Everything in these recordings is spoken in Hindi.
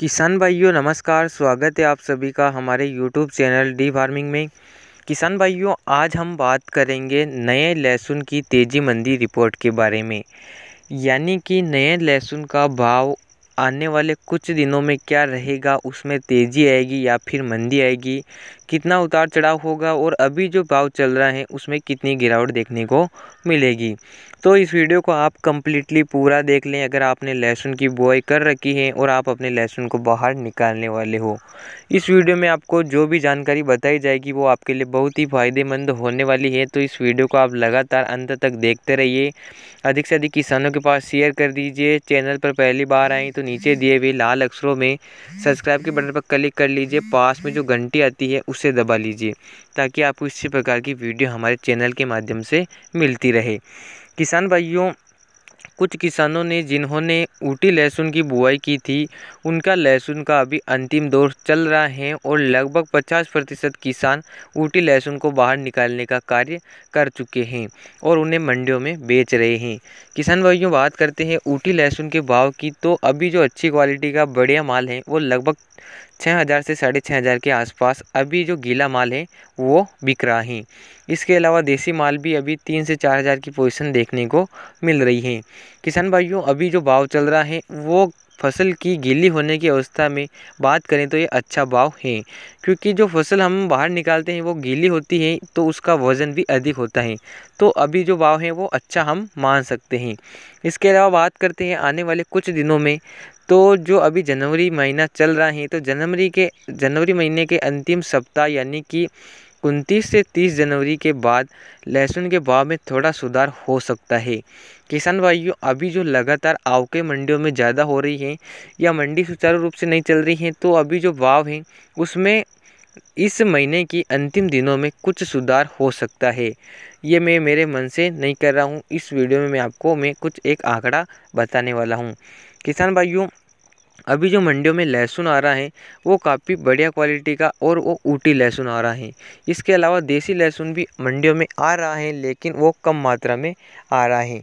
किसान भाइयों नमस्कार स्वागत है आप सभी का हमारे यूट्यूब चैनल डी फार्मिंग में किसान भाइयों आज हम बात करेंगे नए लहसुन की तेज़ी मंदी रिपोर्ट के बारे में यानी कि नए लहसुन का भाव आने वाले कुछ दिनों में क्या रहेगा उसमें तेज़ी आएगी या फिर मंदी आएगी कितना उतार चढ़ाव होगा और अभी जो भाव चल रहा है उसमें कितनी गिरावट देखने को मिलेगी तो इस वीडियो को आप कम्प्लीटली पूरा देख लें अगर आपने लहसुन की बुआई कर रखी है और आप अपने लहसुन को बाहर निकालने वाले हो इस वीडियो में आपको जो भी जानकारी बताई जाएगी वो आपके लिए बहुत ही फ़ायदेमंद होने वाली है तो इस वीडियो को आप लगातार अंत तक देखते रहिए अधिक से अधिक किसानों के पास शेयर कर दीजिए चैनल पर पहली बार आएँ तो नीचे दिए हुए लाल अक्षरों में सब्सक्राइब के बटन पर क्लिक कर लीजिए पास में जो घंटी आती है उसे दबा लीजिए ताकि आपको इसी प्रकार की वीडियो हमारे चैनल के माध्यम से मिलती रहे किसान भाइयों कुछ किसानों ने जिन्होंने ऊटी लहसुन की बुआई की थी उनका लहसुन का अभी अंतिम दौर चल रहा है और लगभग 50 प्रतिशत किसान ऊटी लहसुन को बाहर निकालने का कार्य कर चुके हैं और उन्हें मंडियों में बेच रहे हैं किसान भाइयों बात करते हैं ऊटी लहसुन के भाव की तो अभी जो अच्छी क्वालिटी का बढ़िया माल है वो लगभग छः हज़ार से साढ़े छः हज़ार के आसपास अभी जो गीला माल है वो बिक रहा है इसके अलावा देसी माल भी अभी तीन से चार हज़ार की पोजीशन देखने को मिल रही है किसान भाइयों अभी जो भाव चल रहा है वो फसल की गीली होने की अवस्था में बात करें तो ये अच्छा भाव है क्योंकि जो फसल हम बाहर निकालते हैं वो गीली होती है तो उसका वज़न भी अधिक होता है तो अभी जो भाव है वो अच्छा हम मान सकते हैं इसके अलावा बात करते हैं आने वाले कुछ दिनों में तो जो अभी जनवरी महीना चल रहा है तो जनवरी के जनवरी महीने के अंतिम सप्ताह यानी कि उनतीस से तीस जनवरी के बाद लहसुन के भाव में थोड़ा सुधार हो सकता है किसान भाइयों अभी जो लगातार आव के मंडियों में ज़्यादा हो रही है या मंडी सुचारू रूप से नहीं चल रही है तो अभी जो भाव हैं उसमें इस महीने की अंतिम दिनों में कुछ सुधार हो सकता है ये मैं मेरे मन से नहीं कर रहा हूँ इस वीडियो में मैं आपको मैं कुछ एक आंकड़ा बताने वाला हूँ किसान भाइयों अभी जो मंडियों में लहसुन आ रहा है वो काफ़ी बढ़िया क्वालिटी का और वो ऊटी लहसुन आ रहा है इसके अलावा देसी लहसुन भी मंडियों में आ रहा है लेकिन वो कम मात्रा में आ रहा है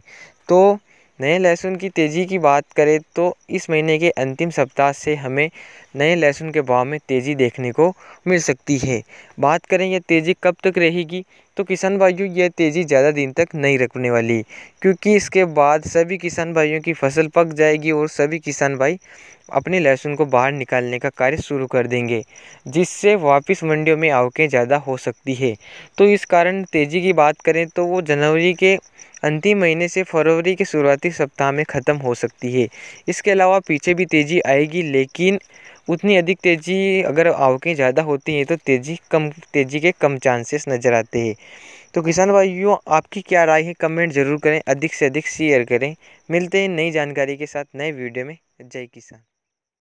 तो नए लहसुन की तेज़ी की बात करें तो इस महीने के अंतिम सप्ताह से हमें नए लहसुन के भाव में तेज़ी देखने को मिल सकती है बात करें यह तेज़ी कब तक रहेगी तो किसान भाइयों यह तेज़ी ज़्यादा दिन तक नहीं रखने वाली क्योंकि इसके बाद सभी किसान भाइयों की फसल पक जाएगी और सभी किसान भाई अपने लहसुन को बाहर निकालने का कार्य शुरू कर देंगे जिससे वापस मंडियों में आवकें ज़्यादा हो सकती है तो इस कारण तेज़ी की बात करें तो वो जनवरी के अंतिम महीने से फरवरी के शुरुआती सप्ताह में ख़त्म हो सकती है इसके अलावा पीछे भी तेज़ी आएगी लेकिन उतनी अधिक तेज़ी अगर आवकें ज़्यादा होती हैं तो तेज़ी कम तेज़ी के कम चांसेस नज़र आते हैं तो किसान भाइयों आपकी क्या राय है कमेंट ज़रूर करें अधिक से अधिक शेयर करें मिलते हैं नई जानकारी के साथ नए वीडियो में जय किसान